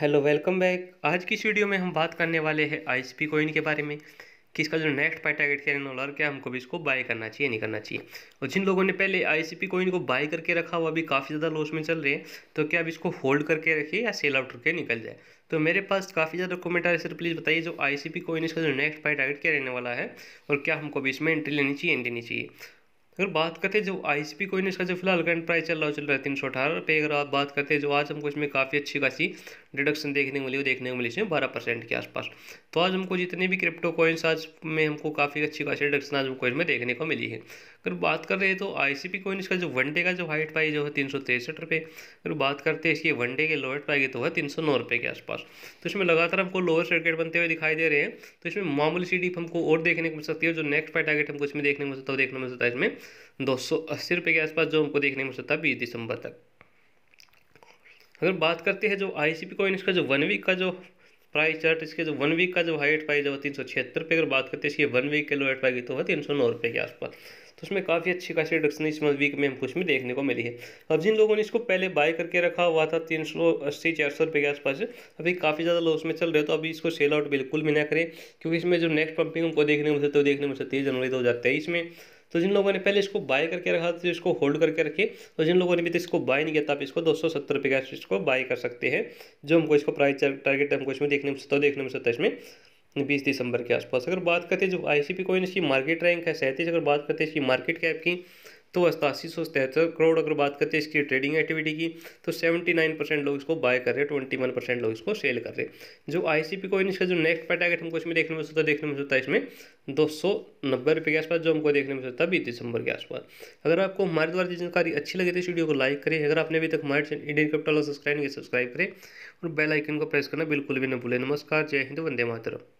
hello welcome back आज की इस वीडियो में हम बात करने वाले हैं आईएसपी कॉइन के बारे में कि इसका जो नेक्स्ट पाई टारगेट क्या डॉलर क्या हमको भी इसको बाय करना चाहिए नहीं करना चाहिए और जिन लोगों ने पहले आईसीपी कॉइन को बाय करके रखा हुआ अभी काफ़ी ज़्यादा लॉस में चल रहे हैं तो क्या अब इसको होल्ड करके रखिए या सेल आउट करके निकल जाए तो मेरे पास काफ़ी ज़्यादा डॉक्यूमेंट आ रहे सर प्लीज़ बताइए जो आई कॉइन इसका जो नेक्स्ट पाई टारगेट क्या रहने वाला है और क्या हमको भी इसमें एंट्री लेनी चाहिए एंट्री लेनी चाहिए अगर बात करते हैं जो कोई कॉइन इसका जो फिलहाल करंट प्राइस चल रहा है चल रहा है तीन सौ अठारह रुपये अगर आप बात करते हैं जो आज हमको इसमें काफ़ी अच्छी खासी रिडक्शन देखने को मिली वो देखने को मिली इसमें बारह परसेंट के आसपास तो आज हमको जितने भी क्रिप्टो कॉइन्स आज में हमको काफ़ी अच्छी खासी रिडक्शन आज हमको इसमें देखने को मिली है अगर बात कर रहे हैं तो आई सी पी कॉइन इसका जो वन डे का जो हाइट पाई जो है तीन सौ तिरसठ रुपये अगर बात करते हैं इसकी वन डे के लोएट पाई तो है तीन सौ नौ रुपये के आसपास तो इसमें लगातार हमको लोअर सर्किट बनते हुए दिखाई दे रहे हैं तो इसमें मामूली सी डीप हमको और देखने को मिल सकती है जो नेक्स्ट पाई टारगेट हमको इसमें देखने को मिल सकता है देखने को मिल सकता है इसमें दो सौ अस्सी रुपये के आसपास जो हमको देखने को मिल सकता है बीस दिसंबर तक अगर बात करते हैं जो आई सी पी कॉइन इसका जो वन वीक का जो प्राइस चार्ट इसके जो वन वीक का जो हाइट पाई जो तीन सौ छिहत्तर पे अगर बात करते हैं इसकी वन वीक के लो हाइट पाएगी तो वह तीन सौ नौ रुपये के आसपास तो उसमें काफ़ी अच्छी खासी रिडक्शन इस वीक में हमको उसमें देखने को मिली है अब जिन लोगों ने इसको पहले बाय करके रखा हुआ था तीन सौ अस्सी चार सौ रुपये के आसपास अभी काफ़ी ज़्यादा लॉस में चल रहे तो अभी इसको सेल आउट बिल्कुल भी ना करें क्योंकि इसमें जो नेक्स्ट पंपिंग हमको देखने में मिलती है तो देखने में मिलती है जनवरी दो हज़ार तेईस में तो जिन लोगों ने पहले इसको बाय करके रखा था तो इसको होल्ड करके रखे और जिन लोगों ने भी तो इसको बाय नहीं किया था तो आप इसको दो सौ सत्तर रुपये का इसको बाय कर सकते हैं जो हमको इसको प्राइस टारगेट हमको इसमें देखने में सकता है तो देखने में सकता है इसमें बीस दिसंबर के आसपास अगर बात करते हैं जो आई सी पी कोइन इसकी मार्केट रैंक है सैंतीस अगर बात करते हैं इसकी मार्केट कैप की तो अस्तासी सौ तिहत्तर करोड़ अगर बात करते हैं इसकी ट्रेडिंग एक्टिविटी की तो 79 परसेंट लोग इसको बाय कर रहे हैं ट्वेंटी वन परसेंट लोग इसको सेल कर रहे हैं जो आई सी पी कोइन इसका जो नेक्स्ट पैटागेट हमको इसमें देखने में मिलता तो देखने में मिलता है इसमें दो सौ नब्बे रुपये के आसपास जो हमको देखने में मिलता है बीस दिसंबर के आसपास अगर आपको हमारे द्वारा जानकारी अच्छी लगे तो इस वीडियो को लाइक करें अगर आपने अभी तक हमारे इंडियन कैपिटल सब्सक्राइब नहीं सब्सक्राइब करें और बेल आइकन को प्रेस करना बिल्कुल भी न भूलें नमस्कार जय हिंद वंदे मातरम